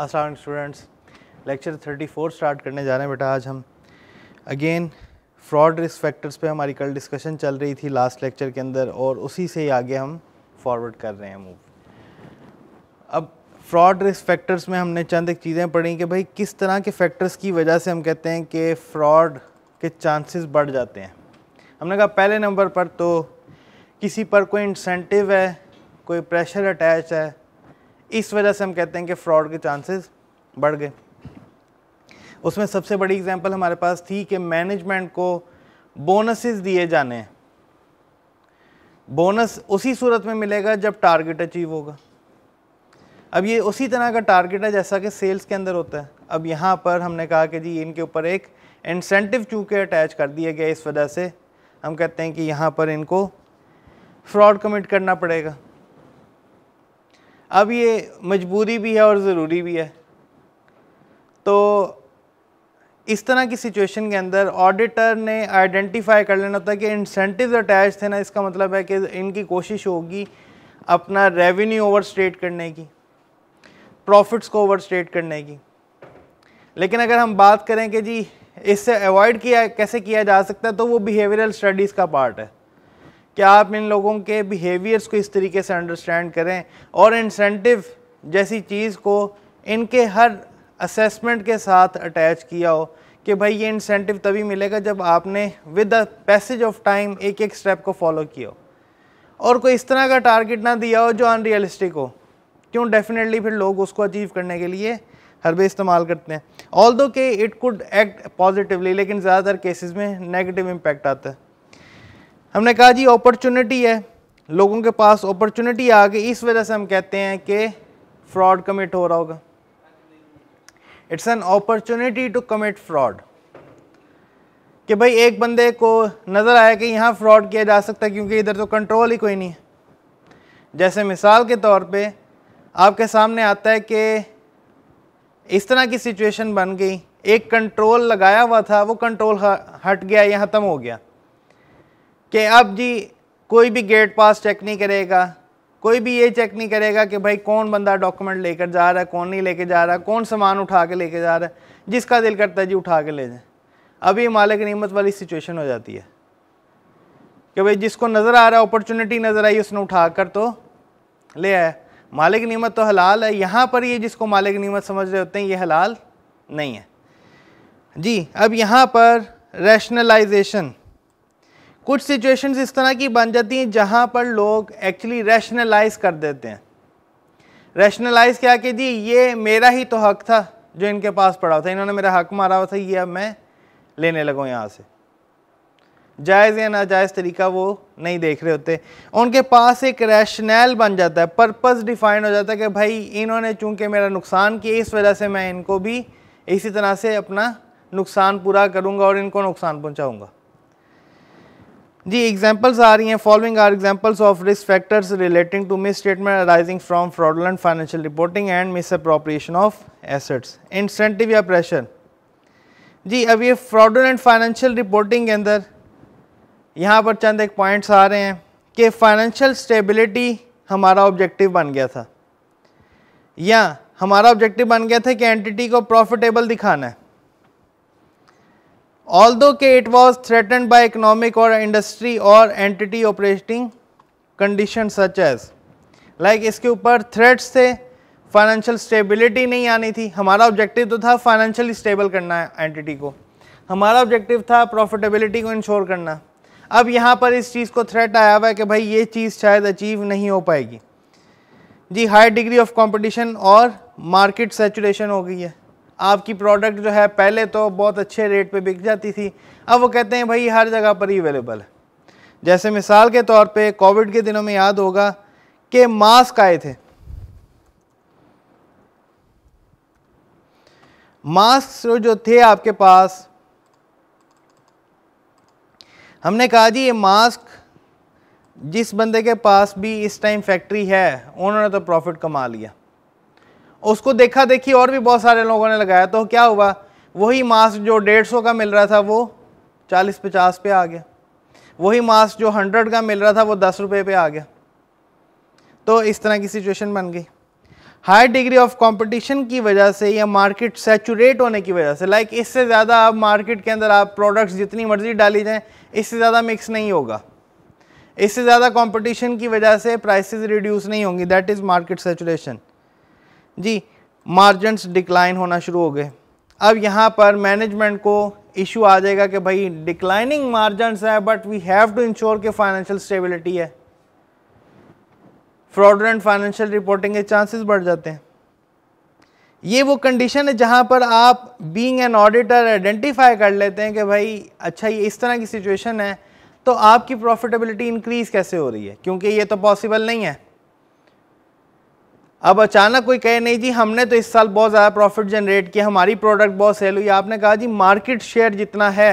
असल students lecture 34 start करने जा रहे हैं बेटा आज हम अगेन फ्रॉड रिस्क फैक्टर्स पे हमारी कल डिस्कशन चल रही थी लास्ट लेक्चर के अंदर और उसी से ही आगे हम फॉरवर्ड कर रहे हैं मूव अब फ्रॉड रिस्क फैक्टर्स में हमने चंद एक चीज़ें पढ़ी कि भाई किस तरह के फैक्टर्स की वजह से हम कहते हैं कि फ्रॉड के चांसेस बढ़ जाते हैं हमने कहा पहले नंबर पर तो किसी पर कोई इंसेंटिव है कोई प्रेशर अटैच है इस वजह से हम कहते हैं कि फ्रॉड के चांसेस बढ़ गए उसमें सबसे बड़ी एग्जांपल हमारे पास थी कि मैनेजमेंट को बोनसेस दिए जाने हैं बोनस उसी सूरत में मिलेगा जब टारगेट अचीव होगा अब ये उसी तरह का टारगेट है जैसा कि सेल्स के अंदर होता है अब यहाँ पर हमने कहा कि जी इनके ऊपर एक इंसेंटिव चूँकि अटैच कर दिया गया इस वजह से हम कहते हैं कि यहाँ पर इनको फ्रॉड कमिट करना पड़ेगा अब ये मजबूरी भी है और ज़रूरी भी है तो इस तरह की सिचुएशन के अंदर ऑडिटर ने आइडेंटिफाई कर लेना होता है कि इंसेंटिव अटैच थे ना इसका मतलब है कि इनकी कोशिश होगी अपना रेवेन्यू ओवर स्टेट करने की प्रॉफिट्स को ओवर स्टेट करने की लेकिन अगर हम बात करें कि जी इससे अवॉइड किया कैसे किया जा सकता है तो वो बिहेवियरल स्टडीज़ का पार्ट है कि आप इन लोगों के बिहेवियर्स को इस तरीके से अंडरस्टैंड करें और इंसेंटिव जैसी चीज़ को इनके हर असेसमेंट के साथ अटैच किया हो कि भाई ये इंसेंटिव तभी मिलेगा जब आपने with the passage of time एक एक स्टेप को फॉलो किया हो और कोई इस तरह का टारगेट ना दिया हो जो अनरियलिस्टिक हो क्यों डेफिनेटली फिर लोग उसको अचीव करने के लिए हरबे इस्तेमाल करते हैं ऑल दो के इट कुड एक्ट पॉजिटिवली लेकिन ज़्यादातर केसेस में नेगेटिव इम्पैक्ट आता है हमने कहा जी अपॉर्चुनिटी है लोगों के पास अपॉर्चुनिटी आ गई इस वजह से हम कहते हैं कि फ्रॉड कमिट हो रहा होगा it's an opportunity to commit fraud कि भाई एक बंदे को नज़र आया कि यहाँ फ्रॉड किया जा सकता है क्योंकि इधर तो कंट्रोल ही कोई नहीं है जैसे मिसाल के तौर पे आपके सामने आता है कि इस तरह की सिचुएशन बन गई एक कंट्रोल लगाया हुआ था वो कंट्रोल हट गया या ख़त्म हो गया कि अब जी कोई भी गेट पास चेक नहीं करेगा कोई भी ये चेक नहीं करेगा कि भाई कौन बंदा डॉक्यूमेंट लेकर जा रहा है कौन नहीं लेकर जा रहा कौन सामान उठा के लेके जा रहा है जिसका दिल करता है जी उठा के ले जाए अभी मालिक नीमत वाली सिचुएशन हो जाती है कि भाई जिसको नज़र आ रहा है अपॉर्चुनिटी नज़र आई उसने उठा कर तो ले आया मालिक नीमत तो हलाल है यहाँ पर ये जिसको मालिक नीमत समझ रहे होते हैं ये हलाल नहीं है जी अब यहाँ पर रैशनलाइजेशन कुछ सिचुएशंस इस तरह की बन जाती हैं जहाँ पर लोग एक्चुअली रैशनलाइज कर देते हैं रैशनलाइज क्या कि जी ये मेरा ही तो हक था जो इनके पास पड़ा था इन्होंने मेरा हक मारा हुआ था ये अब मैं लेने लगूँ यहाँ से जायज़ या नाजायज़ तरीका वो नहीं देख रहे होते उनके पास एक रैशनैल बन जाता है पर्पज़ डिफाइन हो जाता है कि भाई इन्होंने चूंकि मेरा नुकसान किया इस वजह से मैं इनको भी इसी तरह से अपना नुकसान पूरा करूँगा और इनको नुकसान पहुँचाऊँगा जी एग्जांपल्स आ रही हैं following are examples of risk factors relating to misstatement arising from fraudulent financial reporting and misappropriation of assets incentive या प्रेशर जी अब ये फ्रॉडलेंट फाइनेंशियल रिपोर्टिंग के अंदर यहाँ पर चंद एक पॉइंट्स आ रहे हैं कि फाइनेंशियल स्टेबिलिटी हमारा ऑब्जेक्टिव बन गया था या हमारा ऑब्जेक्टिव बन गया था कि एंटिटी को प्रॉफिटेबल दिखाना है के it was threaten by economic और इंडस्ट्री और entity operating condition such as like इसके ऊपर थ्रेट्स थे फाइनेंशियल स्टेबिलिटी नहीं आनी थी हमारा ऑब्जेक्टिव तो था फाइनेंशियली स्टेबल करना एंटिटी को हमारा ऑब्जेक्टिव था प्रॉफिटेबिलिटी को इंश्योर करना अब यहाँ पर इस चीज़ को थ्रेट आया हुआ है कि भाई ये चीज़ शायद अचीव नहीं हो पाएगी जी हाई डिग्री ऑफ कंपटीशन और मार्केट सेचुरेशन हो गई है आपकी प्रोडक्ट जो है पहले तो बहुत अच्छे रेट पे बिक जाती थी अब वो कहते हैं भाई हर जगह पर ही अवेलेबल है जैसे मिसाल के तौर पे कोविड के दिनों में याद होगा कि मास्क आए थे मास्क जो थे आपके पास हमने कहा जी ये मास्क जिस बंदे के पास भी इस टाइम फैक्ट्री है उन्होंने तो प्रॉफिट कमा लिया उसको देखा देखी और भी बहुत सारे लोगों ने लगाया तो क्या हुआ वही मास्क जो डेढ़ सौ का मिल रहा था वो चालीस पचास पे आ गया वही मास्क जो हंड्रेड का मिल रहा था वो दस रुपये पे आ गया तो इस तरह की सिचुएशन बन गई हाई डिग्री ऑफ कंपटीशन की वजह से या मार्केट सेचूरेट होने की वजह से लाइक इससे ज़्यादा आप मार्केट के अंदर आप प्रोडक्ट्स जितनी मर्जी डाली जाएँ इससे ज़्यादा मिक्स नहीं होगा इससे ज़्यादा कंपटीशन की वजह से प्राइसेस रिड्यूस नहीं होंगी दैट इज़ मार्केट सेचुरेशन जी मार्जन्स डिक्लाइन होना शुरू हो गए अब यहाँ पर मैनेजमेंट को इशू आ जाएगा कि भाई डिक्लाइनिंग मार्जन्स है but we have to ensure कि फाइनेंशियल स्टेबिलिटी है फ्रॉडरेंट फाइनेंशियल रिपोर्टिंग के चांसेस बढ़ जाते हैं ये वो कंडीशन है जहाँ पर आप बीइंग एन ऑडिटर आइडेंटिफाई कर लेते हैं कि भाई अच्छा ये इस तरह की सिचुएशन है तो आपकी प्रॉफिटेबिलिटी इंक्रीज़ कैसे हो रही है क्योंकि ये तो पॉसिबल नहीं है अब अचानक कोई कहे नहीं जी हमने तो इस साल बहुत ज़्यादा प्रॉफिट जनरेट किया हमारी प्रोडक्ट बहुत सेल हुई आपने कहा जी मार्केट शेयर जितना है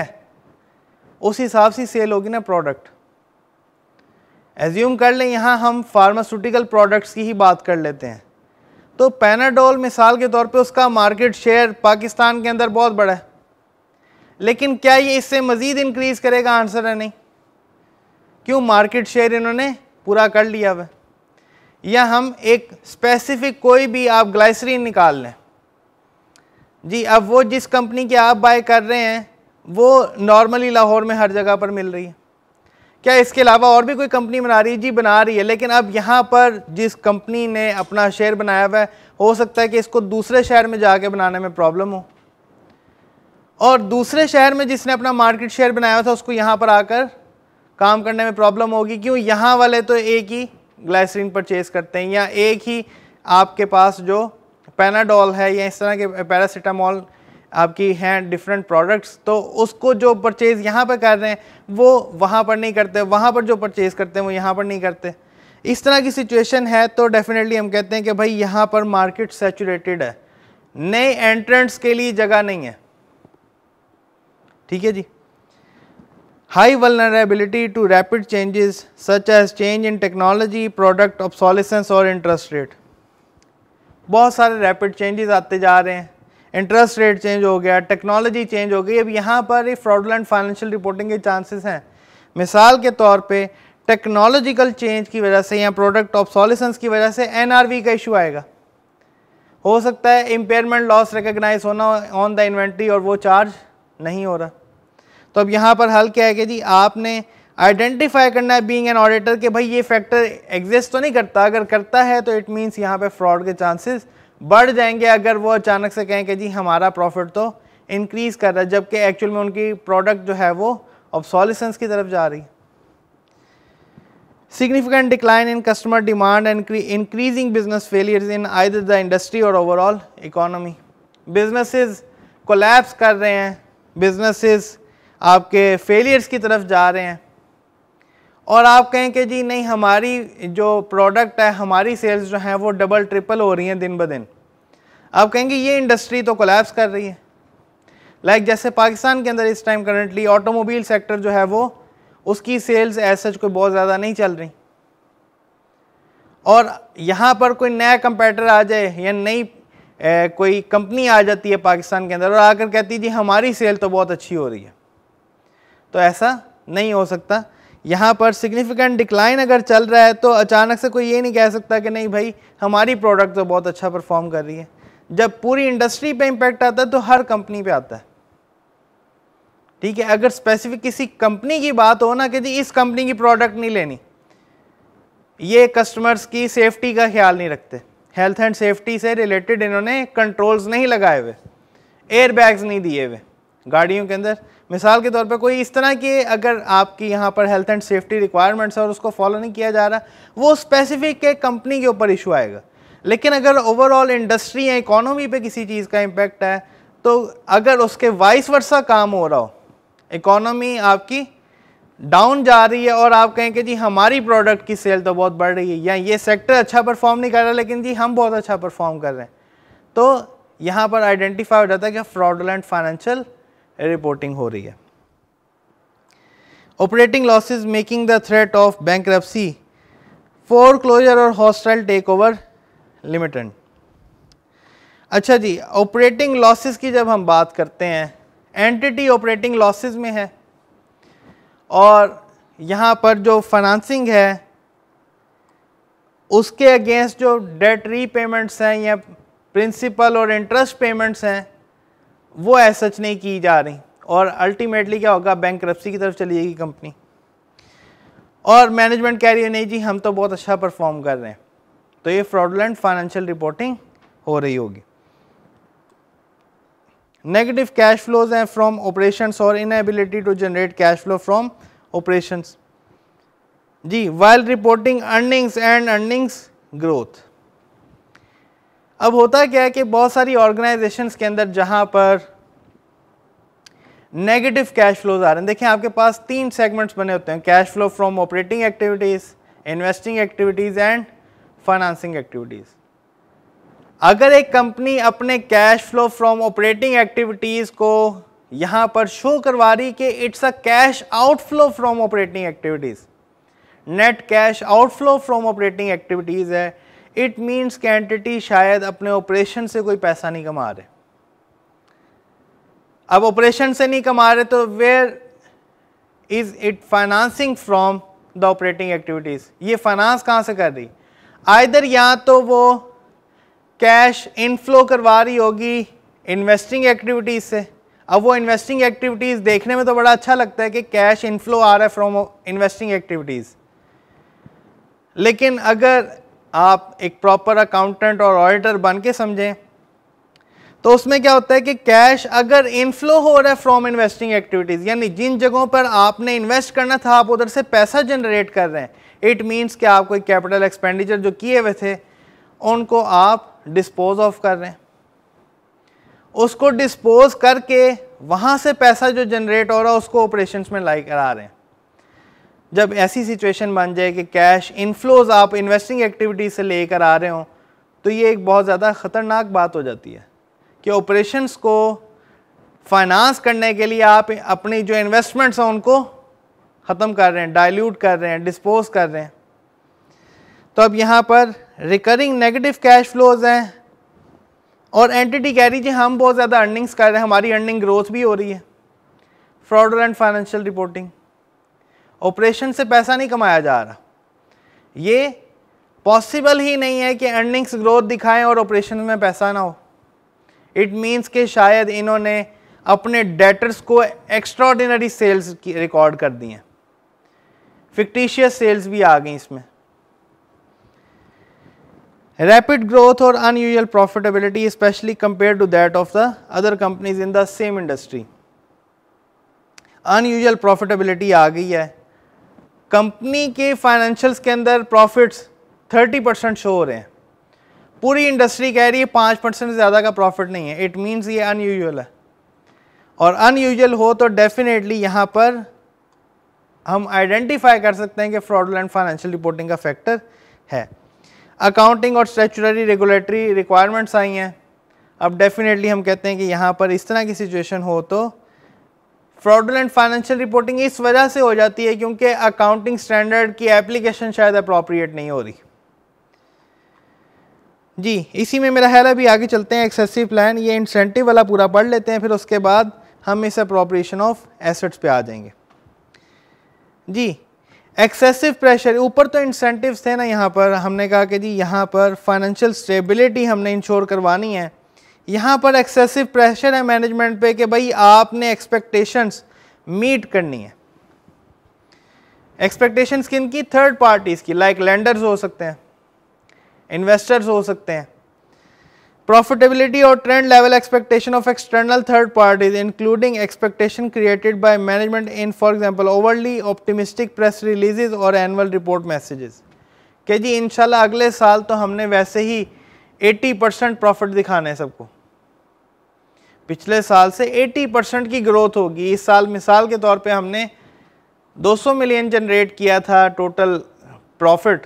उस हिसाब से सेल होगी ना प्रोडक्ट एज्यूम कर लें यहाँ हम फार्मास्यूटिकल प्रोडक्ट्स की ही बात कर लेते हैं तो पैनाडोल मिसाल के तौर पे उसका मार्केट शेयर पाकिस्तान के अंदर बहुत बड़ा है लेकिन क्या ये इससे मज़ीद इंक्रीज़ करेगा आंसर है नहीं क्यों मार्केट शेयर इन्होंने पूरा कर लिया हुआ या हम एक स्पेसिफिक कोई भी आप ग्लाइसरीन निकाल लें जी अब वो जिस कंपनी की आप बाय कर रहे हैं वो नॉर्मली लाहौर में हर जगह पर मिल रही है क्या इसके अलावा और भी कोई कंपनी बना रही है जी बना रही है लेकिन अब यहाँ पर जिस कंपनी ने अपना शेयर बनाया हुआ है हो सकता है कि इसको दूसरे शहर में जाके बनाने में प्रॉब्लम हो और दूसरे शहर में जिसने अपना मार्केट शेयर बनाया था उसको यहाँ पर आकर काम करने में प्रॉब्लम होगी क्यों यहाँ वाले तो एक ही ग्लाइसरीन परचेज करते हैं या एक ही आपके पास जो पैनाडोल है या इस तरह के पैरासीटामोल आपकी हैं डिफरेंट प्रोडक्ट्स तो उसको जो परचेज़ यहाँ पर कर रहे हैं वो वहाँ पर नहीं करते वहाँ पर जो परचेज़ करते हैं वो यहाँ पर नहीं करते इस तरह की सिचुएशन है तो डेफिनेटली हम कहते हैं कि भाई यहाँ पर मार्केट सेचूरेटेड है नए एंट्रेंट्स के लिए जगह नहीं है ठीक है जी high vulnerability to rapid changes such as change in technology, product obsolescence or interest rate. बहुत सारे रैपिड चेंजेस आते जा रहे हैं इंटरेस्ट रेट चेंज हो गया टेक्नोलॉजी चेंज हो गई अब यहाँ पर फ्रॉडलैंड फाइनेंशियल रिपोर्टिंग के चांसेस हैं मिसाल के तौर पे टेक्नोलॉजिकल चेंज की वजह से या प्रोडक्ट ऑफ की वजह से एनआरवी का इशू आएगा हो सकता है इम्पेयरमेंट लॉस रिकग्नाइज होना ऑन द इन्वेंट्री और वो चार्ज नहीं हो रहा तो अब यहाँ पर हल क्या है कि जी आपने आइडेंटिफाई करना है बीइंग एन ऑडिटर कि भाई ये फैक्टर एग्जिस्ट तो नहीं करता अगर करता है तो इट मीन्स यहाँ पे फ्रॉड के चांसेस बढ़ जाएंगे अगर वो अचानक से कहें कि जी हमारा प्रॉफिट तो इंक्रीज़ कर रहा है जबकि एक्चुअल में उनकी प्रोडक्ट जो है वो अब सॉल्यूशंस की तरफ जा रही significant decline in customer demand and increasing business failure in I the industry और ओवरऑल इकोनॉमी बिजनेसिस businesses कर रहे हैं बिजनेसिस आपके फेलियर्स की तरफ जा रहे हैं और आप कहें कि जी नहीं हमारी जो प्रोडक्ट है हमारी सेल्स जो हैं वो डबल ट्रिपल हो रही हैं दिन ब दिन आप कहेंगे ये इंडस्ट्री तो कोलैप्स कर रही है लाइक like जैसे पाकिस्तान के अंदर इस टाइम करंटली ऑटोमोबाइल सेक्टर जो है वो उसकी सेल्स एज सच कोई बहुत ज़्यादा नहीं चल रही और यहाँ पर कोई नया कंपेटर आ जाए या नई कोई कंपनी आ जाती है पाकिस्तान के अंदर और आकर कहती है जी हमारी सेल तो बहुत अच्छी हो रही है तो ऐसा नहीं हो सकता यहाँ पर सिग्निफिकेंट डिक्लाइन अगर चल रहा है तो अचानक से कोई ये नहीं कह सकता कि नहीं भाई हमारी प्रोडक्ट तो बहुत अच्छा परफॉर्म कर रही है जब पूरी इंडस्ट्री पे इम्पैक्ट आता है तो हर कंपनी पे आता है ठीक है अगर स्पेसिफिक किसी कंपनी की बात हो ना कि जी इस कंपनी की प्रोडक्ट नहीं लेनी ये कस्टमर्स की सेफ्टी का ख्याल नहीं रखते हेल्थ एंड सेफ्टी से रिलेटेड इन्होंने कंट्रोल्स नहीं लगाए हुए एयर बैग्स नहीं दिए हुए गाड़ियों के अंदर मिसाल के तौर पर कोई इस तरह के अगर आपकी यहाँ पर हेल्थ एंड सेफ्टी रिक्वायरमेंट्स और उसको फॉलो नहीं किया जा रहा वो स्पेसिफिक के कंपनी के ऊपर इशू आएगा लेकिन अगर ओवरऑल इंडस्ट्री या इकोनॉमी पे किसी चीज़ का इम्पेक्ट है तो अगर उसके वाइस वर्षा काम हो रहा हो इकोनॉमी आपकी डाउन जा रही है और आप कहें कि जी हमारी प्रोडक्ट की सेल तो बहुत बढ़ रही है या ये सेक्टर अच्छा परफॉर्म नहीं कर रहा लेकिन जी हम बहुत अच्छा परफॉर्म कर रहे हैं तो यहाँ पर आइडेंटिफाई हो जाता है कि फ्रॉडलेंट फाइनेंशियल रिपोर्टिंग हो रही है operating losses making the threat of bankruptcy foreclosure और हॉस्टल टेक ओवर लिमिटेड अच्छा जी ऑपरेटिंग लॉसेस की जब हम बात करते हैं एंटिटी ऑपरेटिंग लॉसेस में है और यहाँ पर जो फाइनेंसिंग है उसके अगेंस्ट जो डेट रीपेमेंट्स हैं या प्रिंसिपल और इंटरेस्ट पेमेंट्स हैं वो एज सच नहीं की जा रही और अल्टीमेटली क्या होगा बैंक की तरफ चली जाएगी कंपनी और मैनेजमेंट कह रही है नहीं जी हम तो बहुत अच्छा परफॉर्म कर रहे हैं तो ये फ्रॉडलेंट फाइनेंशियल रिपोर्टिंग हो रही होगी नेगेटिव कैश फ्लोज हैं फ्रॉम ऑपरेशंस और inability to generate cash flow from operations जी while reporting earnings and earnings growth अब होता क्या है कि बहुत सारी ऑर्गेनाइजेशंस के अंदर जहाँ पर नेगेटिव कैश फ्लोज आ रहे हैं देखिए आपके पास तीन सेगमेंट्स बने होते हैं cash flow from operating activities investing activities and financing activities अगर एक कंपनी अपने cash flow from operating activities को यहाँ पर शो करवा रही कि it's a cash outflow from operating activities net cash outflow from operating activities है इट मीन्स कैंटिटी एंटिटी शायद अपने ऑपरेशन से कोई पैसा नहीं कमा रहे अब ऑपरेशन से नहीं कमा रहे तो where is it financing from the operating activities ये फाइनेंस कहाँ से कर रही आइर या तो वो कैश इनफ्लो करवा रही होगी इन्वेस्टिंग एक्टिविटीज़ से अब वो इन्वेस्टिंग एक्टिविटीज़ देखने में तो बड़ा अच्छा लगता है कि कैश इनफ्लो आ रहा है फ्रॉम इन्वेस्टिंग एक्टिविटीज़ लेकिन अगर आप एक प्रॉपर अकाउंटेंट और ऑडिटर बन के समझें तो उसमें क्या होता है कि कैश अगर इनफ्लो हो रहा है फ्रॉम इन्वेस्टिंग एक्टिविटीज़ यानी जिन जगहों पर आपने इन्वेस्ट करना था आप उधर से पैसा जनरेट कर रहे हैं इट मीन्स कि आप कोई कैपिटल एक्सपेंडिचर जो किए हुए थे उनको आप डिस्पोज ऑफ कर रहे हैं उसको डिस्पोज करके वहाँ से पैसा जो जनरेट हो रहा है उसको ऑपरेशन में लाई करा रहे हैं जब ऐसी सिचुएशन बन जाए कि कैश इनफ्लोज आप इन्वेस्टिंग एक्टिविटी से लेकर आ रहे हो तो ये एक बहुत ज़्यादा ख़तरनाक बात हो जाती है कि ऑपरेशंस को फाइनेंस करने के लिए आप अपनी जो इन्वेस्टमेंट्स हैं उनको ख़त्म कर रहे हैं डाइल्यूट कर रहे हैं डिस्पोज कर रहे हैं तो अब यहाँ पर रिकरिंग नेगेटिव कैश फ्लोज हैं और एंटिटी कह रही है हम बहुत ज़्यादा अर्निंग्स कर रहे हैं हमारी अर्निंग ग्रोथ भी हो रही है fraudulent financial reporting operation से पैसा नहीं कमाया जा रहा ये पॉसिबल ही नहीं है कि अर्निंग्स ग्रोथ दिखाएं और ऑपरेशन में पैसा ना हो इट मीन्स कि शायद इन्होंने अपने डेटर्स को एक्स्ट्रॉर्डिनरी सेल्स की रिकॉर्ड कर दिए फिक्टिशियस सेल्स भी आ गई इसमें रैपिड ग्रोथ और unusual profitability specially compare to that of the other companies in the same industry unusual profitability आ गई है कंपनी के फाइनेंशियल्स के अंदर प्रॉफिट्स 30 परसेंट शो हो रहे हैं पूरी इंडस्ट्री कह रही है पाँच परसेंट से ज़्यादा का प्रॉफिट नहीं है इट मीन्स ये अनयूजल है और अनयूजल हो तो डेफिनेटली यहाँ पर हम आइडेंटिफाई कर सकते हैं कि एंड फाइनेंशियल रिपोर्टिंग का फैक्टर है अकाउंटिंग और स्टेचुररी रेगुलेटरी रिक्वायरमेंट्स आई हैं अब डेफिनेटली हम कहते हैं कि यहाँ पर इस तरह की सिचुएशन हो तो फ्रॉडुलेंट फाइनेंशियल रिपोर्टिंग इस वजह से हो जाती है क्योंकि अकाउंटिंग स्टैंडर्ड की एप्लीकेशन शायद अप्रोप्रिएट नहीं हो रही जी इसी में मेरा ख्याल अभी आगे चलते हैं एक्सेसिव प्लान ये इंसेंटिव वाला पूरा पढ़ लेते हैं फिर उसके बाद हम इस अप्रोप्रिएशन ऑफ एसेट्स पे आ जाएंगे जी एक्सेसिव प्रेशर ऊपर तो इंसेंटिव थे ना यहाँ पर हमने कहा कि जी यहाँ पर फाइनेंशियल स्टेबिलिटी हमने इंश्योर करवानी है यहाँ पर एक्सेसिव प्रेशर है मैनेजमेंट पे कि भाई आपने एक्सपेक्टेशंस मीट करनी है एक्सपेक्टेशंस किन की थर्ड पार्टीज़ की लाइक like लैंडर्स हो सकते हैं इन्वेस्टर्स हो सकते हैं प्रॉफिटेबिलिटी और trend level expectation of external third parties including expectation created by management in for example overly optimistic press releases और एनुअल रिपोर्ट मैसेजेस के जी इंशाल्लाह अगले साल तो हमने वैसे ही 80 परसेंट प्रॉफिट दिखाना है सबको पिछले साल से 80 परसेंट की ग्रोथ होगी इस साल मिसाल के तौर पे हमने 200 मिलियन जनरेट किया था टोटल प्रॉफिट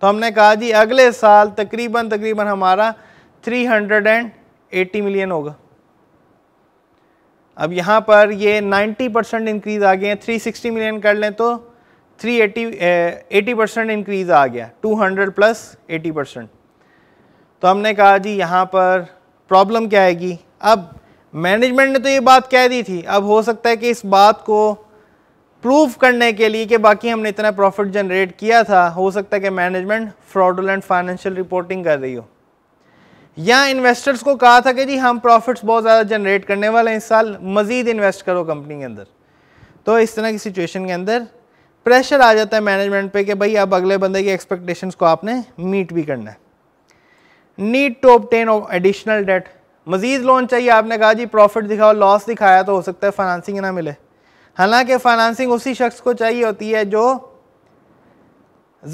तो हमने कहा जी अगले साल तकरीबन तकरीबन हमारा 380 मिलियन होगा अब यहाँ पर ये 90 परसेंट इंक्रीज़ आ गए थ्री 360 मिलियन कर लें तो 380 80 परसेंट इंक्रीज़ आ गया 200 प्लस 80 परसेंट तो हमने कहा जी यहाँ पर प्रॉब्लम क्या आएगी अब मैनेजमेंट ने तो ये बात कह दी थी अब हो सकता है कि इस बात को प्रूव करने के लिए कि बाकी हमने इतना प्रॉफिट जनरेट किया था हो सकता है कि मैनेजमेंट फ्रॉडुलेंट फाइनेंशियल रिपोर्टिंग कर रही हो या इन्वेस्टर्स को कहा था कि जी हम प्रॉफिट्स बहुत ज़्यादा जनरेट करने वाले हैं इस साल मज़ीद इन्वेस्ट करो कंपनी के अंदर तो इस तरह की सिचुएशन के अंदर प्रेशर आ जाता है मैनेजमेंट पे कि भाई अब अगले बंदे की एक्सपेक्टेशंस को आपने मीट भी करना है need to obtain additional debt मज़ीद लोन चाहिए आपने कहा जी प्रॉफिट दिखाओ लॉस दिखाया तो हो सकता है फाइनेंसिंग ना मिले हालांकि फाइनेंसिंग उसी शख्स को चाहिए होती है जो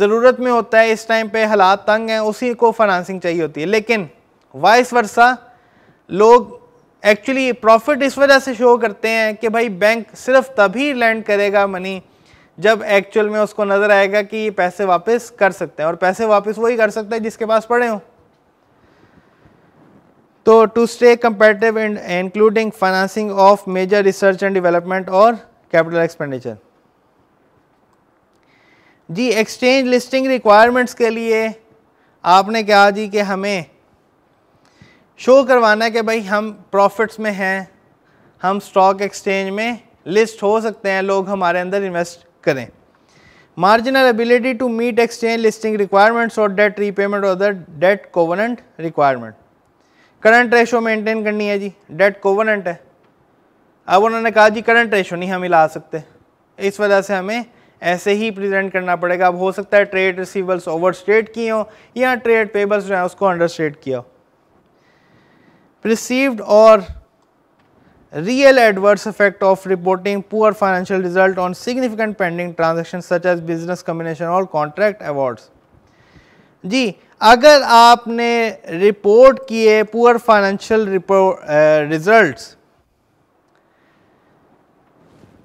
ज़रूरत में होता है इस टाइम पे हालात तंग हैं उसी को फाइनेंसिंग चाहिए होती है लेकिन वाइस वर्सा लोग एक्चुअली प्रॉफिट इस वजह से शो करते हैं कि भाई बैंक सिर्फ तभी लैंड करेगा मनी जब एक्चुअल में उसको नज़र आएगा कि पैसे वापस कर सकते हैं और पैसे वापस वही कर सकते हैं जिसके पास पड़े हों तो to stay competitive and including financing of major research and development और कैपिटल एक्सपेंडिचर जी एक्सचेंज लिस्टिंग रिक्वायरमेंट्स के लिए आपने कहा जी कि हमें शो करवाना है कि भाई हम प्रॉफिट्स में हैं हम स्टॉक एक्सचेंज में लिस्ट हो सकते हैं लोग हमारे अंदर इन्वेस्ट करें marginal ability to meet exchange listing requirements और डेट रीपेमेंट और the debt covenant requirement current ratio maintain करनी है जी डेट कोवनेंट है अब उन्होंने कहा जी करंट रेशो नहीं हम ला सकते इस वजह से हमें ऐसे ही प्रेजेंट करना पड़ेगा अब हो सकता है ट्रेड रिसीवल्स स्टेट किए हों या ट्रेड पेबल्स जो है उसको अंडरस्टेट किया हो प्रसिव्ड और real adverse effect of reporting poor financial result on significant pending transaction such as business combination और कॉन्ट्रैक्ट अवार्ड्स जी अगर आपने रिपोर्ट किए poor financial results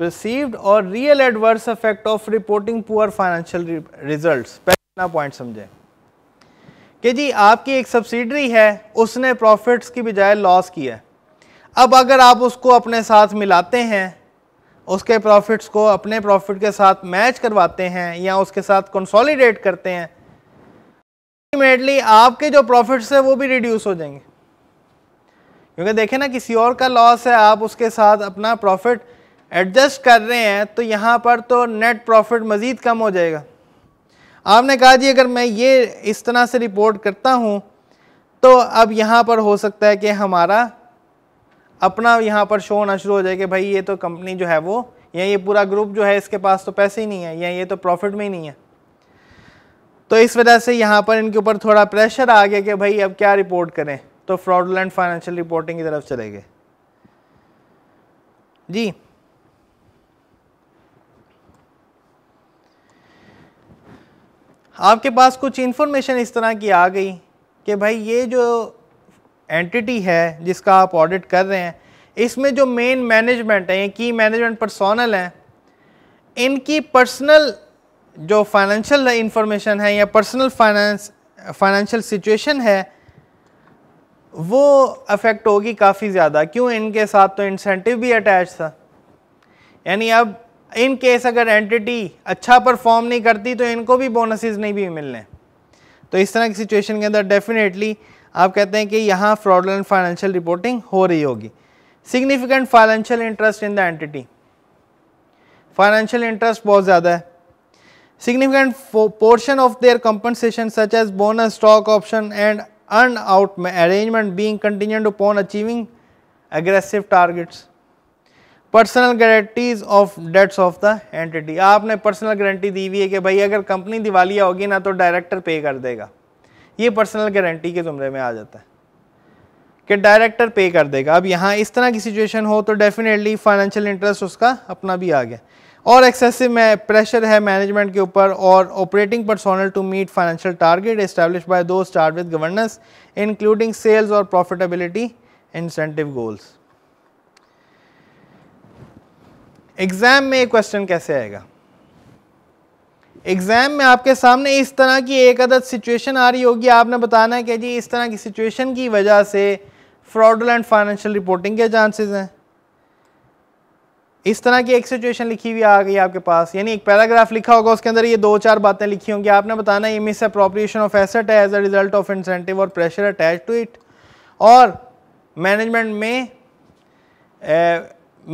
perceived or real adverse effect of reporting poor financial results पहला point समझें कि जी आपकी एक सब्सिडरी है उसने प्रॉफिट्स की बजाय लॉस किया अब अगर आप उसको अपने साथ मिलाते हैं उसके प्रॉफिट्स को अपने प्रॉफिट के साथ मैच करवाते हैं या उसके साथ कंसोलिडेट करते हैं अल्टीमेटली आपके जो प्रॉफिट्स है वो भी रिड्यूस हो जाएंगे क्योंकि देखें ना किसी और का लॉस है आप उसके साथ अपना प्रॉफिट एडजस्ट कर रहे हैं तो यहाँ पर तो नेट प्रॉफिट मज़ीद कम हो जाएगा आपने कहा जी अगर मैं ये इस तरह से रिपोर्ट करता हूँ तो अब यहाँ पर हो सकता है कि हमारा अपना यहाँ पर शो होना शुरू हो जाए कि भाई ये तो कंपनी जो है वो या ये पूरा ग्रुप जो है इसके पास तो पैसे ही नहीं है या ये तो प्रॉफिट में ही नहीं है तो इस वजह से यहाँ पर इनके ऊपर थोड़ा प्रेशर आ गया कि भाई अब क्या रिपोर्ट करें तो फ्रॉडलैंड फाइनेंशियल रिपोर्टिंग की तरफ चले गए जी आपके पास कुछ इन्फॉर्मेशन इस तरह की आ गई कि भाई ये जो एंटिटी है जिसका आप ऑडिट कर रहे हैं इसमें जो मेन मैनेजमेंट है ये की मैनेजमेंट पर्सोनल हैं इनकी पर्सनल जो फाइनेंशियल इंफॉर्मेशन है या पर्सनल फाइनेंस फाइनेंशियल सिचुएशन है वो अफेक्ट होगी काफ़ी ज़्यादा क्यों इनके साथ तो इंसेंटिव भी अटैच था यानी अब इन केस अगर एंटिटी अच्छा परफॉर्म नहीं करती तो इनको भी बोनसेस नहीं भी मिलने तो इस तरह की सिचुएशन के अंदर डेफिनेटली आप कहते हैं कि यहाँ फ्रॉडलेंट फाइनेंशियल रिपोर्टिंग हो रही होगी significant financial interest in the entity financial interest बहुत ज़्यादा है significant portion of their compensation such as bonus stock option and earn out arrangement being contingent upon achieving aggressive targets personal guarantees of debts of the entity आपने personal guarantee दी हुई है कि भाई अगर कंपनी दिवालिया होगी ना तो डायरेक्टर पे कर देगा ये पर्सनल गारंटी के जुमरे में आ जाता है कि डायरेक्टर पे कर देगा अब यहाँ इस तरह की सिचुएशन हो तो डेफिनेटली फाइनेंशियल इंटरेस्ट उसका अपना भी आ गया और एक्सेसिव प्रेशर है मैनेजमेंट के ऊपर और operating personnel to meet financial target establish by दो start with governance including sales और प्रॉफिटेबिलिटी इंसेंटिव गोल्स एग्ज़ाम में एक क्वेश्चन कैसे आएगा एग्ज़ाम में आपके सामने इस तरह की एक अदद सिचुएशन आ रही होगी आपने बताना है कि जी इस तरह की सिचुएशन की वजह से फ्रॉडल एंड फाइनेंशियल रिपोर्टिंग के चांसेस हैं इस तरह की एक सिचुएशन लिखी हुई आ गई आपके पास यानी एक पैराग्राफ लिखा होगा उसके अंदर ये दो चार बातें लिखी होंगी आपने बताना ये मिस अप्रोप्रिएशन ऑफ एसेट है as a result of incentive और प्रेशर अटैच टू इट और मैनेजमेंट में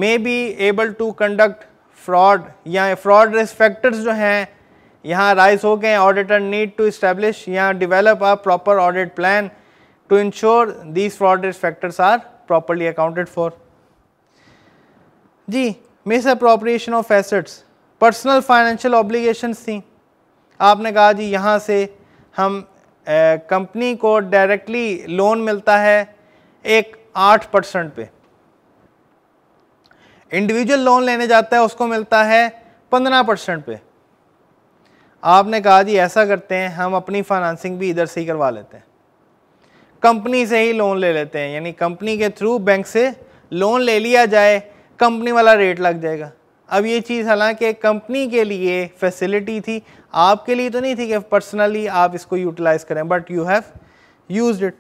may be able to conduct fraud या फ्रॉड रिस्पेक्टर्स फैक्टर्स जो हैं यहाँ राइज हो गए ऑडिटर नीड टू इस्टेब्लिश या develop a proper audit plan to ensure these fraud respecters factors are properly accounted for जी misappropriation of assets personal financial obligations थी आपने कहा जी यहाँ से हम कंपनी को डायरेक्टली लोन मिलता है एक आठ परसेंट पे इंडिविजुअल लोन लेने जाता है उसको मिलता है पंद्रह परसेंट पे आपने कहा जी ऐसा करते हैं हम अपनी फाइनेंसिंग भी इधर से ही करवा लेते हैं कंपनी से ही लोन ले लेते हैं यानी कंपनी के थ्रू बैंक से लोन ले लिया जाए कंपनी वाला रेट लग जाएगा अब ये चीज़ हालांकि कंपनी के लिए फैसिलिटी थी आपके लिए तो नहीं थी कि पर्सनली आप इसको यूटिलाइज करें but you have use it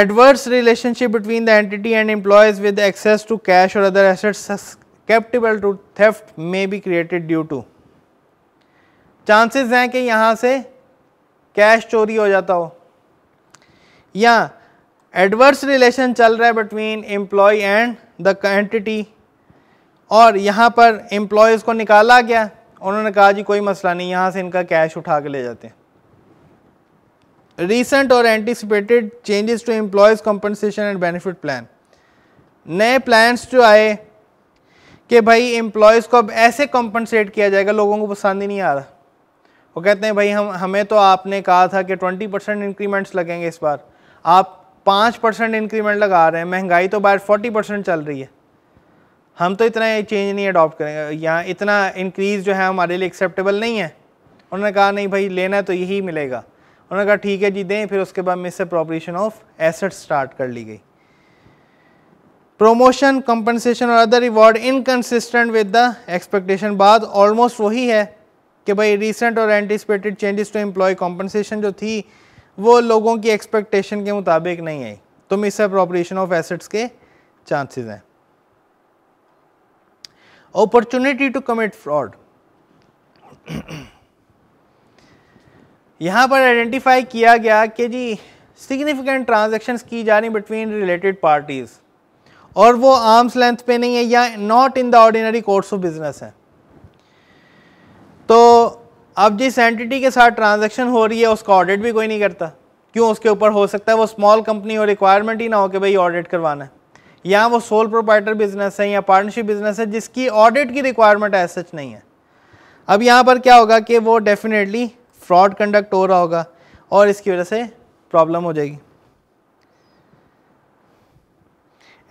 adverse relationship between the entity and employees with access to cash और other assets capable to theft may be created due to chances हैं कि यहाँ से कैश चोरी हो जाता हो या एडवर्स रिलेशन चल रहा है between employee and the quantity और यहाँ पर एम्प्लॉयज़ को निकाला गया उन्होंने कहा जी कोई मसला नहीं यहाँ से इनका कैश उठा के ले जाते हैं रिसेंट और anticipated changes to employees compensation and benefit plan नए प्लान्स जो आए कि भाई एम्प्लॉयज़ को अब ऐसे कंपनसेट किया जाएगा लोगों को पसंद ही नहीं आ रहा वो कहते हैं भाई हम हमें तो आपने कहा था कि 20 परसेंट इंक्रीमेंट्स लगेंगे इस बार आप पाँच परसेंट इंक्रीमेंट लगा रहे हैं महंगाई तो बाहर फोर्टी परसेंट चल रही है हम तो इतना चेंज नहीं अडॉप्ट करेंगे यहाँ इतना इंक्रीज़ जो है हमारे लिए एक्सेप्टेबल नहीं है उन्होंने कहा नहीं भाई लेना तो यही मिलेगा उन्होंने कहा ठीक है जी दें फिर उसके बाद misappropriation of asset start कर ली गई प्रोमोशन कंपनसेशन और other reward inconsistent with the expectation बाद ऑलमोस्ट वही है कि भाई रिसेंट और anticipated changes to employee compensation जो थी वो लोगों की एक्सपेक्टेशन के मुताबिक नहीं आई तो मिस अप्रोप्रिएशन ऑफ एसेट्स के चांसेस हैं अपॉर्चुनिटी टू कमिट फ्रॉड यहां पर आइडेंटिफाई किया गया कि जी सिग्निफिकेंट ट्रांजेक्शन्स की जा रही बिटवीन रिलेटेड पार्टीज़ और वो आर्म्स लेंथ पे नहीं है या not in the ordinary course of business है तो अब जिस एंटिटी के साथ ट्रांजेक्शन हो रही है उसका ऑडिट भी कोई नहीं करता क्यों उसके ऊपर हो सकता है वो स्मॉल कंपनी और रिक्वायरमेंट ही ना हो कि भाई ऑडिट करवाना है या वो सोल प्रोपाइटर बिजनेस है या पार्टनरशिप बिजनेस है जिसकी ऑडिट की रिक्वायरमेंट है सच नहीं है अब यहाँ पर क्या होगा कि वो डेफिनेटली फ्रॉड कंडक्ट हो रहा होगा और इसकी वजह से प्रॉब्लम हो जाएगी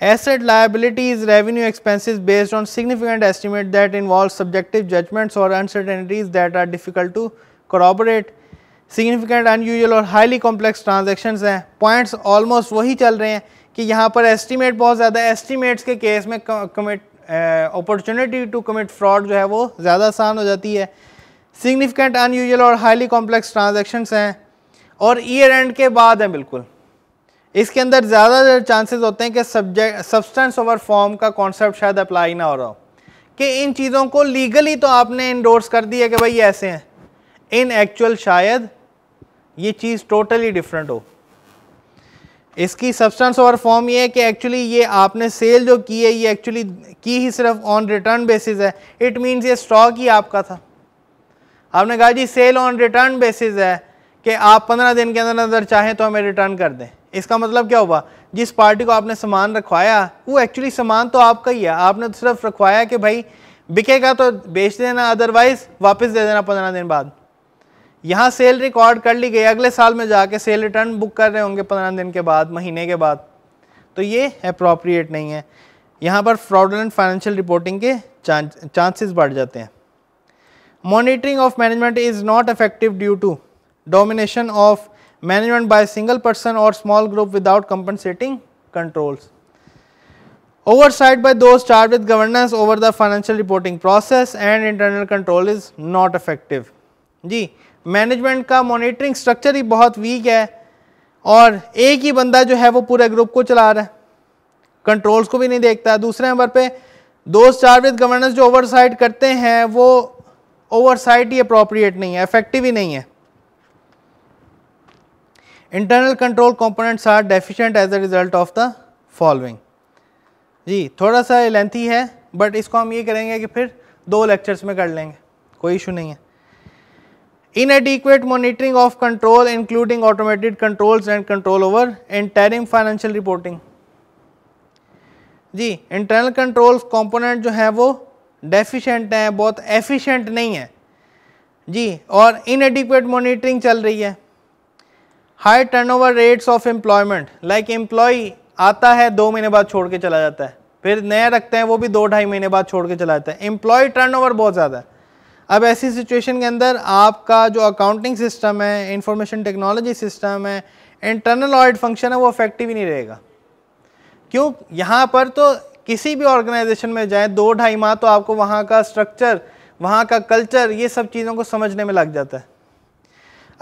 asset liabilities revenue expenses based on significant estimate that involve subjective judgements और uncertainties that are difficult to corroborate significant unusual और हाईली कॉम्प्लेक्स ट्रांजेक्शन हैं पॉइंट्स ऑलमोस्ट वही चल रहे हैं कि यहाँ पर एस्टिमेट बहुत ज़्यादा एस्टिमेट्स के केस में commit opportunity to commit fraud जो है वो ज़्यादा आसान हो जाती है सिग्निफिकेंट अनयूजल और हाईली कॉम्प्लेक्स ट्रांजेक्शन हैं और ईयर एंड के बाद हैं बिल्कुल इसके अंदर ज़्यादा चांसेस होते हैं कि सब्जेक्ट सब्सटेंस ओवर फॉर्म का कॉन्सेप्ट शायद अप्लाई ना हो रहा हो कि इन चीज़ों को लीगली तो आपने इंडोर्स कर दिया कि भाई ऐसे हैं इन एक्चुअल शायद ये चीज़ टोटली डिफरेंट हो इसकी सब्सटेंस ओवर फॉर्म ये है कि एक्चुअली ये आपने सेल जो की है ये एक्चुअली की ही सिर्फ ऑन रिटर्न बेसिस है इट मीन्स ये स्टॉक ही आपका था आपने कहा जी सेल ऑन रिटर्न बेसिस है कि आप पंद्रह दिन के अंदर अंदर चाहें तो हमें रिटर्न कर दें इसका मतलब क्या हुआ जिस पार्टी को आपने सामान रखवाया वो एक्चुअली सामान तो आपका ही है आपने तो सिर्फ रखवाया कि भाई बिकेगा तो बेच देना अदरवाइज वापस दे देना पंद्रह दिन बाद यहाँ सेल रिकॉर्ड कर ली गई अगले साल में जाके सेल रिटर्न बुक कर रहे होंगे पंद्रह दिन के बाद महीने के बाद तो ये अप्रोप्रिएट नहीं है यहाँ पर फ्रॉड एंड फाइनेंशियल रिपोर्टिंग के चांसेस बढ़ जाते हैं monitoring of management is not effective due to domination of management by a single person or small group without compensating controls. Oversight by those charged with governance over the financial reporting process and internal control is not effective. ji management ka monitoring structure hi bahut weak hai aur ek hi banda jo hai wo pure group ko chala raha hai controls ko bhi nahi dekhta dusre number pe दोस्त चार with governance जो oversight करते हैं वो oversight ही appropriate नहीं है effective ही नहीं है internal control components are deficient as a result of the following जी थोड़ा सा लेंथी है बट इसको हम ये करेंगे कि फिर दो लेक्चर्स में कर लेंगे कोई इशू नहीं है inadequate monitoring of control including automated controls and control over entering financial reporting जी इंटरनल कंट्रोल कंपोनेंट जो हैं वो डेफिशिएंट हैं बहुत एफिशिएंट नहीं है जी और एडिक्वेट मोनिटरिंग चल रही है high turnover rates of employment like employ आता है दो महीने बाद छोड़ के चला जाता है फिर नया रखते हैं वो भी दो ढाई महीने बाद छोड़ के चला जाता है एम्प्लॉय टर्नओवर बहुत ज़्यादा है अब ऐसी सिचुएशन के अंदर आपका जो अकाउंटिंग सिस्टम है इंफॉर्मेशन टेक्नोलॉजी सिस्टम है इंटरनल ऑडिट फंक्शन है वो इफेक्टिव ही नहीं रहेगा क्यों यहाँ पर तो किसी भी ऑर्गेनाइजेशन में जाए दो ढाई माह तो आपको वहाँ का स्ट्रक्चर वहाँ का कल्चर ये सब चीज़ों को समझने में लग जाता है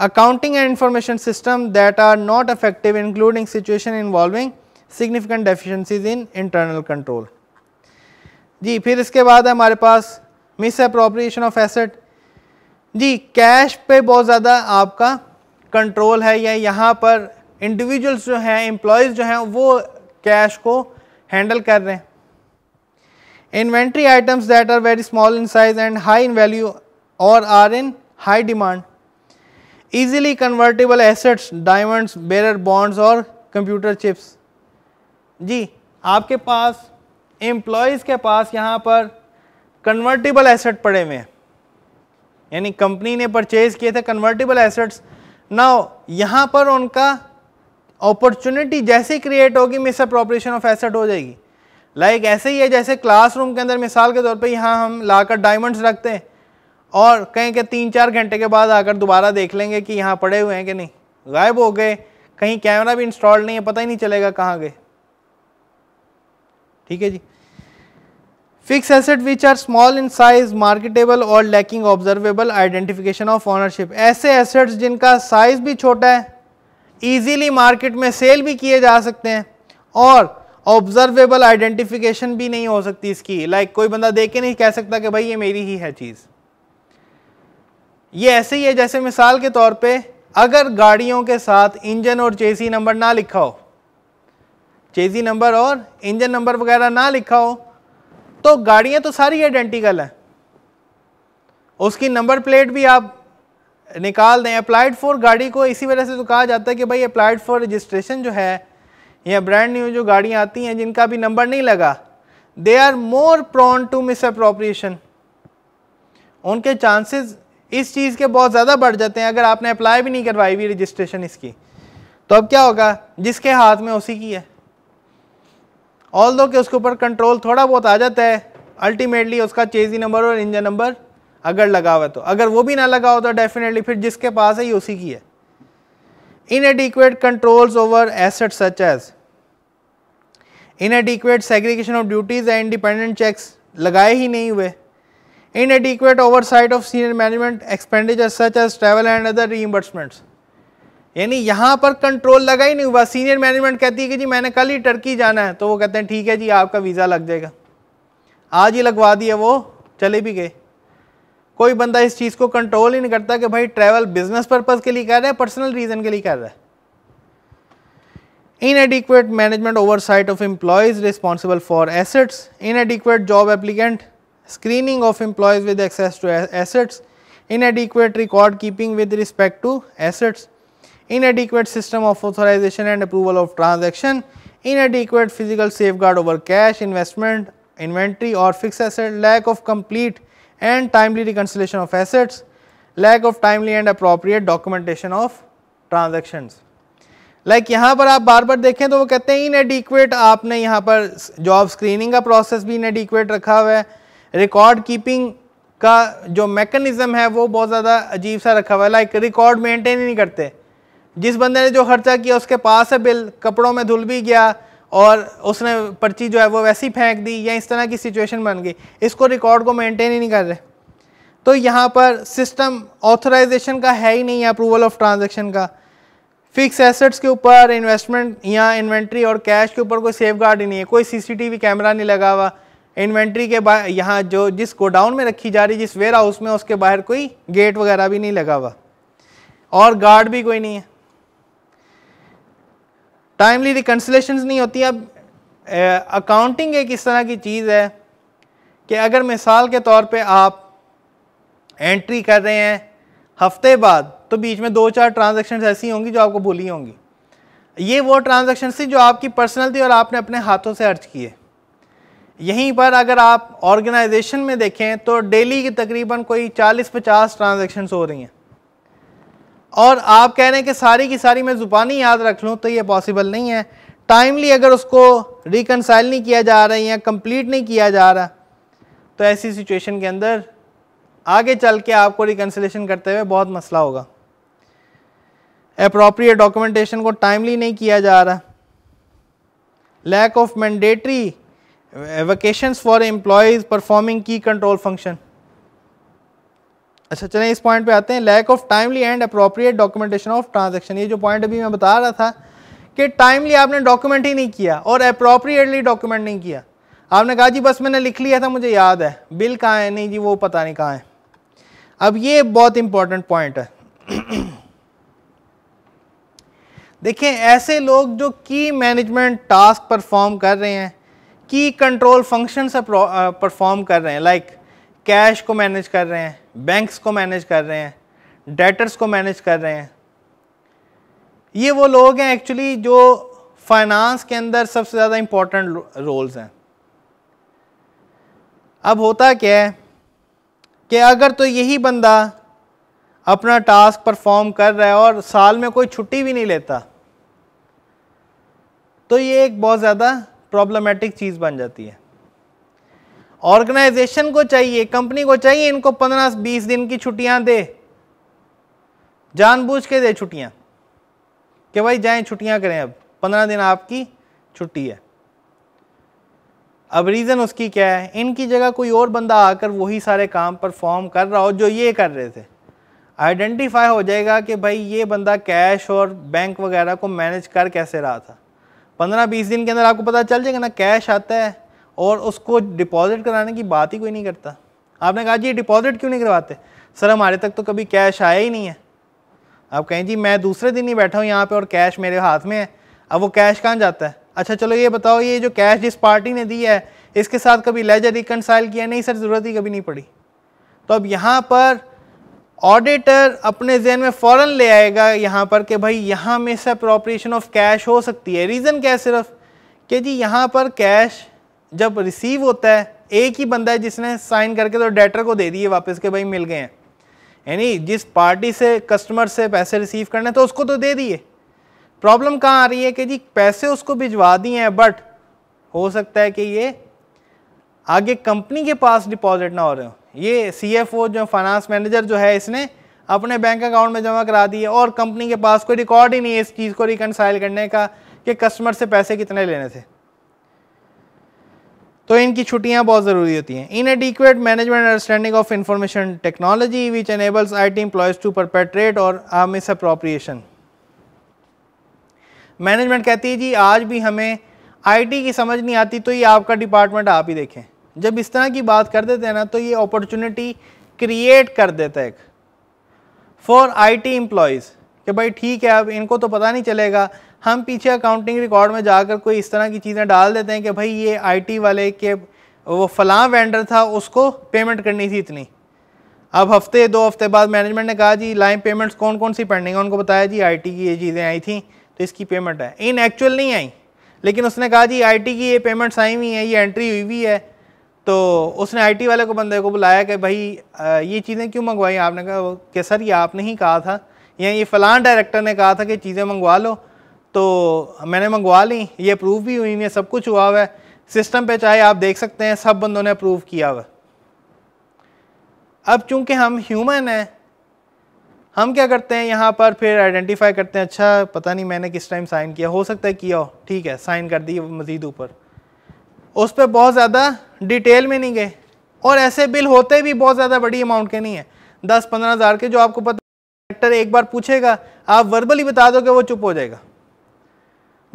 accounting and information system that are not effective including situation involving significant deficiencies in internal control जी फिर इसके बाद है हमारे पास मिस अप्रोप्रिएशन ऑफ एसेट जी कैश पे बहुत ज़्यादा आपका कंट्रोल है या यहाँ पर इंडिविजुअल्स जो हैं एम्प्लॉयज़ जो हैं वो कैश को हैंडल कर रहे हैं inventory items that are very small in size and high in value और are in high demand easily convertible assets diamonds bearer bonds और कंप्यूटर चिप्स जी आपके पास एम्प्लॉयज़ के पास यहाँ पर कन्वर्टिबल एसेट पड़े हुए हैं यानी कंपनी ने परचेज किए थे कन्वर्टिबल एसेट्स ना यहाँ पर उनका अपॉर्चुनिटी जैसे क्रिएट होगी मिस अप्रोप्रिएशन ऑफ एसेट हो जाएगी लाइक like ऐसे ही है जैसे क्लासरूम के अंदर मिसाल के तौर पे यहाँ हम लाकर डायमंड्स रखते हैं और कहें कि तीन चार घंटे के बाद आकर दोबारा देख लेंगे कि यहाँ पड़े हुए हैं कि नहीं गायब हो गए कहीं कैमरा भी इंस्टॉल नहीं है पता ही नहीं चलेगा कहाँ गए ठीक है जी fix asset which are small in size marketable और lacking observable identification of ownership ऐसे एसेट्स जिनका साइज भी छोटा है ईजीली मार्केट में सेल भी किए जा सकते हैं और ऑब्जर्वेबल आइडेंटिफिकेशन भी नहीं हो सकती इसकी लाइक like कोई बंदा देख के नहीं कह सकता कि भाई ये मेरी ही है चीज़ ये ऐसे ही है जैसे मिसाल के तौर पे अगर गाड़ियों के साथ इंजन और चेसी नंबर ना लिखा हो चेसी नंबर और इंजन नंबर वगैरह ना लिखा हो तो गाड़ियाँ तो सारी आइडेंटिकल हैं उसकी नंबर प्लेट भी आप निकाल दें अप्लाइड फॉर गाड़ी को इसी वजह से तो कहा जाता है कि भाई अप्लाइड फॉर रजिस्ट्रेशन जो है या ब्रांड न्यू जो गाड़ियाँ आती हैं जिनका भी नंबर नहीं लगा they are more prone to misappropriation उनके चांसेस इस चीज़ के बहुत ज़्यादा बढ़ जाते हैं अगर आपने अप्लाई भी नहीं करवाई हुई रजिस्ट्रेशन इसकी तो अब क्या होगा जिसके हाथ में उसी की है ऑल दो के उसके ऊपर कंट्रोल थोड़ा बहुत आ जाता है अल्टीमेटली उसका चेजी नंबर और इंजन नंबर अगर लगा हुआ तो अगर वो भी ना लगा हो तो डेफिनेटली फिर जिसके पास है ये उसी की है inadequate controls over asset such as inadequate segregation of duties and independent checks लगाए ही नहीं हुए in inadequate oversight of senior management expenditure such as and other reimbursements यानी यहाँ पर कंट्रोल लगा ही नहीं हुआ सीनियर मैनेजमेंट कहती है कि जी मैंने कल ही टर्की जाना है तो वो कहते हैं ठीक है जी आपका वीज़ा लग जाएगा आज ही लगवा दिया वो चले भी गए कोई बंदा इस चीज़ को कंट्रोल ही नहीं करता कि भाई ट्रैवल बिजनेस पर्पज़ के लिए कर रहा है पर्सनल रीज़न के लिए कर रहा है in inadequate management oversight of employees responsible for assets in inadequate job applicant screening of employees with access to assets, inadequate record keeping with respect to assets, inadequate system of authorization and approval of transaction, inadequate physical safeguard over cash, investment, inventory or fixed asset, lack of complete and timely reconciliation of assets, lack of timely and appropriate documentation of transactions. Like like यहाँ पर आप बार बार देखें तो वो कहते हैं इनएडिक्वेट आपने यहाँ पर जॉब स्क्रीनिंग का प्रोसेस भी इनएडिक्वेट रखा हुआ है रिकॉर्ड कीपिंग का जो मैकेनिज़्म है वो बहुत ज़्यादा अजीब सा रखा हुआ है लाइक रिकॉर्ड मेंटेन ही नहीं करते जिस बंदे ने जो खर्चा किया उसके पास है बिल कपड़ों में धुल भी गया और उसने पर्ची जो है वो वैसी फेंक दी या इस तरह की सिचुएशन बन गई इसको रिकॉर्ड को मेंटेन ही नहीं कर रहे तो यहाँ पर सिस्टम ऑथराइजेशन का है ही नहीं है अप्रूवल ऑफ ट्रांजेक्शन का फिक्स एसेट्स के ऊपर इन्वेस्टमेंट या इन्वेंट्री और कैश के ऊपर कोई सेफ गार्ड ही नहीं है कोई सीसीटीवी कैमरा नहीं लगा हुआ इन्वेंट्री के बाहर यहाँ जो जिस गोडाउन में रखी जा रही जिस वेयर हाउस में उसके बाहर कोई गेट वगैरह भी नहीं लगा हुआ और गार्ड भी कोई नहीं है टाइमली रिकन्सलेशन नहीं होती अब अकाउंटिंग एक इस तरह की चीज़ है कि अगर मिसाल के तौर पे आप एंट्री कर रहे हैं हफ्ते बाद तो बीच में दो चार ट्रांजेक्शन ऐसी होंगी जो आपको भूली होंगी ये वो ट्रांजेक्शन थी जो आपकी पर्सनल थी और आपने अपने हाथों से अर्ज किए यहीं पर अगर आप ऑर्गेनाइजेशन में देखें तो डेली की तकरीबन कोई 40-50 ट्रांजेक्शन्स हो रही हैं और आप कह रहे हैं कि सारी की सारी मैं ज़ुबानी याद रख लूँ तो ये पॉसिबल नहीं है टाइमली अगर उसको रिकनसाइल नहीं किया जा रहा है या कंप्लीट नहीं किया जा रहा तो ऐसी सिचुएशन के अंदर आगे चल के आपको रिकनसलेशन करते हुए बहुत मसला होगा अप्रोप्रिएट डॉक्यूमेंटेशन को टाइमली नहीं किया जा रहा lack of mandatory vacations for employees performing key control function अच्छा चलें इस पॉइंट पे आते हैं lack of timely and appropriate documentation of transaction ये जो पॉइंट अभी मैं बता रहा था कि टाइमली आपने डॉक्यूमेंट ही नहीं किया और अप्रोप्रिएटली डॉक्यूमेंट नहीं किया आपने कहा जी बस मैंने लिख लिया था मुझे याद है बिल कहाँ है नहीं जी वो पता नहीं कहाँ है अब ये बहुत इंपॉर्टेंट पॉइंट है देखें ऐसे लोग जो की मैनेजमेंट टास्क परफॉर्म कर रहे हैं की कंट्रोल से परफॉर्म कर रहे हैं लाइक like, कैश को मैनेज कर रहे हैं बैंक्स को मैनेज कर रहे हैं डेटर्स को मैनेज कर रहे हैं ये वो लोग हैं एक्चुअली जो फाइनेंस के अंदर सबसे ज़्यादा इम्पोर्टेंट रोल्स हैं अब होता क्या है कि अगर तो यही बंदा अपना टास्क परफॉर्म कर रहा है और साल में कोई छुट्टी भी नहीं लेता तो ये एक बहुत ज़्यादा प्रॉब्लमेटिक चीज़ बन जाती है ऑर्गेनाइजेशन को चाहिए कंपनी को चाहिए इनको 15-20 दिन की छुट्टियां दे जानबूझ के दे छुट्टियां कि भाई जाएं छुट्टियां करें अब 15 दिन आपकी छुट्टी है अब रीज़न उसकी क्या है इनकी जगह कोई और बंदा आकर वही सारे काम परफॉर्म कर रहा हो जो ये कर रहे थे आइडेंटिफाई हो जाएगा कि भाई ये बंदा कैश और बैंक वगैरह को मैनेज कर कैसे रहा था पंद्रह बीस दिन के अंदर आपको पता चल जाएगा ना कैश आता है और उसको डिपॉजिट कराने की बात ही कोई नहीं करता आपने कहा जी डिपॉजिट क्यों नहीं करवाते सर हमारे तक तो कभी कैश आया ही नहीं है आप कहें जी मैं दूसरे दिन ही बैठा हूँ यहाँ पे और कैश मेरे हाथ में है अब वो कैश कहाँ जाता है अच्छा चलो ये बताओ ये जो कैश जिस पार्टी ने दी है इसके साथ कभी लेजर रिकनसाइल किया नहीं सर ज़रूरत ही कभी नहीं पड़ी तो अब यहाँ पर ऑडिटर अपने जहन में फ़ौरन ले आएगा यहाँ पर कि भाई यहाँ में से अप्रोप्रिएशन ऑफ कैश हो सकती है रीज़न क्या है सिर्फ कि जी यहाँ पर कैश जब रिसीव होता है एक ही बंदा है जिसने साइन करके तो डेटर को दे दिए वापस के भाई मिल गए हैं यानी जिस पार्टी से कस्टमर से पैसे रिसीव करने तो उसको तो दे दिए प्रॉब्लम कहाँ आ रही है कि जी पैसे उसको भिजवा दिए हैं बट हो सकता है कि ये आगे कंपनी के पास डिपॉजिट ना हो रहे हो ये ओ जो फाइनेंस मैनेजर जो है इसने अपने बैंक अकाउंट में जमा करा दिए और कंपनी के पास कोई रिकॉर्ड ही नहीं है इस चीज़ को रिकनसाइल करने का कि कस्टमर से पैसे कितने लेने थे तो इनकी छुट्टियां बहुत ज़रूरी होती हैं inadequate management understanding of information technology which enables I T employees to perpetrate or miss appropriation management कहती है जी आज भी हमें आईटी की समझ नहीं आती तो ये आपका डिपार्टमेंट आप ही देखें जब इस तरह की बात कर देते हैं ना तो ये अपॉर्चुनिटी क्रिएट कर देता है एक फॉर आईटी एम्प्लॉयज़ कि भाई ठीक है अब इनको तो पता नहीं चलेगा हम पीछे अकाउंटिंग रिकॉर्ड में जाकर कोई इस तरह की चीज़ें डाल देते हैं कि भाई ये आईटी वाले के वो फलां वेंडर था उसको पेमेंट करनी थी इतनी अब हफ्ते दो हफ्ते बाद मैनेजमेंट ने कहा जी लाइन पेमेंट्स कौन कौन सी पेंडिंग है उनको बताया जी आईटी की ये चीज़ें आई थी तो इसकी पेमेंट है इन एक्चुअल नहीं आई लेकिन उसने कहा जी आईटी की ये पेमेंट्स आई हुई हैं ये एंट्री हुई हुई है तो उसने आईटी वाले को बंदे को बुलाया कि भाई ये चीज़ें क्यों मंगवाई आपने कहा कि सर ये आपने ही कहा था या ये फ़लान डायरेक्टर ने कहा था कि चीज़ें मंगवा लो तो मैंने मंगवा ली ये अप्रूव भी हुई है सब कुछ हुआ हुआ है सिस्टम पे चाहे आप देख सकते हैं सब बंदों ने अप्रूव किया हुआ अब चूंकि हम ह्यूमन हैं हम क्या करते हैं यहाँ पर फिर आइडेंटिफाई करते हैं अच्छा पता नहीं मैंने किस टाइम साइन किया हो सकता है किया हो ठीक है साइन कर दी मज़ीद ऊपर उस पर बहुत ज़्यादा डिटेल में नहीं गए और ऐसे बिल होते भी बहुत ज़्यादा बड़ी अमाउंट के नहीं है दस पंद्रह हज़ार के जो आपको पता डायरेक्टर एक बार पूछेगा आप वर्बली बता दो कि वो चुप हो जाएगा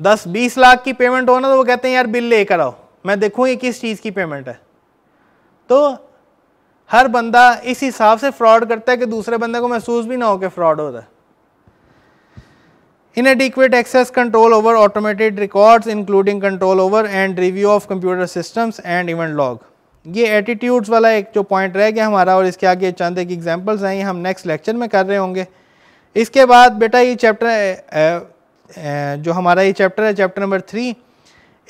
दस बीस लाख की पेमेंट होना तो वो कहते हैं यार बिल ले कर आओ मैं देखूँ ये किस चीज़ की पेमेंट है तो हर बंदा इस हिसाब से फ्रॉड करता है कि दूसरे बंदे को महसूस भी ना हो कि फ्रॉड हो रहा है inadequate access control over automated records including control over and review of computer systems and event log ये एटीट्यूड्स वाला एक जो पॉइंट रह गया हमारा और इसके आगे चंद एक एग्जांपल्स हैं ये हम नेक्स्ट लेक्चर में कर रहे होंगे इसके बाद बेटा ये चैप्टर जो हमारा ये चैप्टर है चैप्टर नंबर थ्री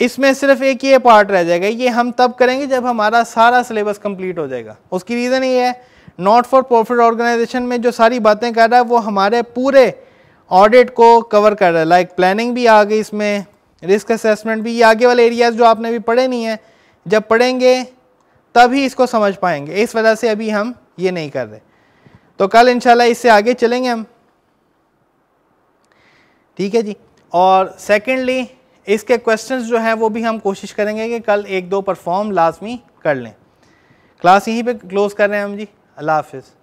इसमें सिर्फ एक ये पार्ट रह जाएगा ये हम तब करेंगे जब हमारा सारा सिलेबस कंप्लीट हो जाएगा उसकी रीज़न ये है नॉट फॉर प्रॉफिट ऑर्गेनाइजेशन में जो सारी बातें कर रहा है वो हमारे पूरे ऑडिट को कवर कर रहा है लाइक प्लानिंग भी आ गई इसमें रिस्क असेसमेंट भी ये आगे वाले एरियाज़ जो आपने अभी पढ़े नहीं हैं जब पढ़ेंगे तभी इसको समझ पाएंगे इस वजह से अभी हम ये नहीं कर रहे तो कल इंशाल्लाह इससे आगे चलेंगे हम ठीक है जी और सेकेंडली इसके क्वेश्चंस जो हैं वो भी हम कोशिश करेंगे कि कल एक दो परफॉर्म लाजमी कर लें क्लास यहीं पे क्लोज़ कर रहे हैं हम जी अल्लाह हाफिज़